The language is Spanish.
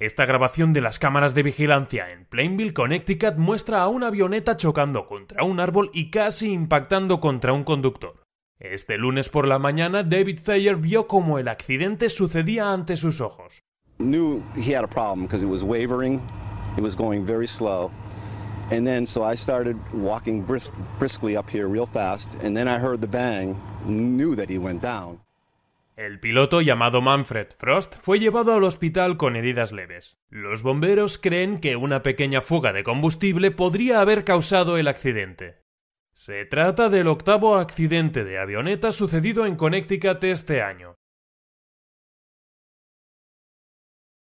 Esta grabación de las cámaras de vigilancia en Plainville, Connecticut, muestra a una avioneta chocando contra un árbol y casi impactando contra un conductor. Este lunes por la mañana, David Thayer vio cómo el accidente sucedía ante sus ojos. Knew he had a problem because it was wavering, it was going very slow, and then so I started walking brisk, briskly up here real fast, and then I heard the bang, knew that he went down. El piloto llamado Manfred Frost fue llevado al hospital con heridas leves. Los bomberos creen que una pequeña fuga de combustible podría haber causado el accidente. Se trata del octavo accidente de avioneta sucedido en Connecticut este año,